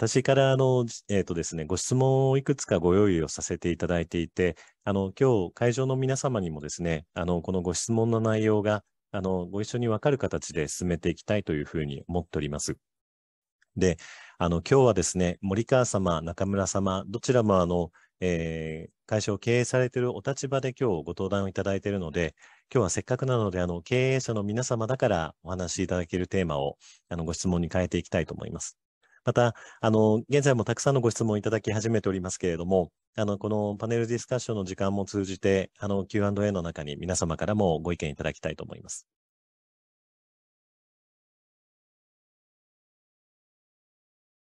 私からあの、えっ、ー、とですね、ご質問をいくつかご用意をさせていただいていて、あの、今日会場の皆様にもですね、あの、このご質問の内容が、あの、ご一緒にわかる形で進めていきたいというふうに思っております。で、あの、今日はですね、森川様、中村様、どちらもあの、えー、会社を経営されているお立場で今日ご登壇をいただいているので、今日はせっかくなので、あの、経営者の皆様だからお話しいただけるテーマを、あの、ご質問に変えていきたいと思います。また、あの、現在もたくさんのご質問いただき始めておりますけれども、あの、このパネルディスカッションの時間も通じて、あの、Q&A の中に皆様からもご意見いただきたいと思います。